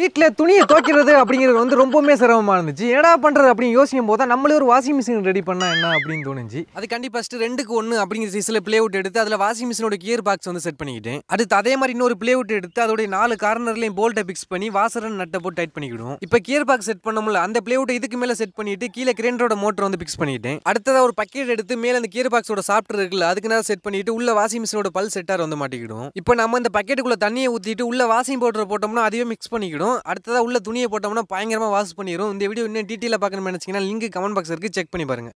வீட்டில் துணியை துவைக்கிறது அப்படிங்கிறது வந்து ரொம்பவுமே சிரமமாக இருந்துச்சு என்னடா பண்ணுறது அப்படின்னு யோசிக்கும் போது தான் நம்மளே ஒரு வாஷிங் மிஷின் ரெடி பண்ணால் என்ன அப்படின்னு தோணுச்சு அது கண்டிப்பாக ஃபஸ்ட்டு ரெண்டுக்கு ஒன்று அப்படிங்கிற சைஸில் பிளே அவுட் எடுத்து அதில் வாஷிங் மிஷினோட கியர் பாக்ஸ் வந்து செட் பண்ணிக்கிட்டேன் அடுத்து அதே மாதிரி இன்னொரு பிளே அவுட் எடுத்து அதோடைய நாலு கார்னர்லையும் போல்ட்டை ஃபிக்ஸ் பண்ணி வாசரன் நட்டை போட்டு டைட் பண்ணிக்கிடுவோம் இப்போ கியர் பாக்ஸ் செட் முடியல அந்த பிளே அவுட்டை இதுக்கு மேலே செட் பண்ணிட்டு கீழே கிரேண்டரோட மோட்டர் வந்து ஃபிக்ஸ் பண்ணிட்டேன் அடுத்ததாக ஒரு பக்கெட் எடுத்து மேலே அந்த கியர் பாக்ஸோட சாப்பிட்டு இருக்குல்ல அதுக்கு நேரம் செட் பண்ணிட்டு உள்ள வாஷிங் மிஷினோட பல் செட்டார் வந்து மாட்டிக்கிடும் இப்போ நம்ம அந்த பக்கெட்டுக்குள்ளே தண்ணியை ஊற்றிட்டு உள்ள வாஷிங் பவுடர் போட்டோம்னா அதையும் மிக்ஸ் பண்ணிக்கிடும் போயிடும் அடுத்ததாக உள்ள துணியை போட்டோம்னா பயங்கரமாக வாஷ் பண்ணிடும் இந்த வீடியோ இன்னும் டீட்டெயிலாக பார்க்கணும்னு நினச்சிங்கன்னா லிங்க் கமெண்ட் பாக்ஸ் இருக்குது செக் பண்ணி பாருங்கள்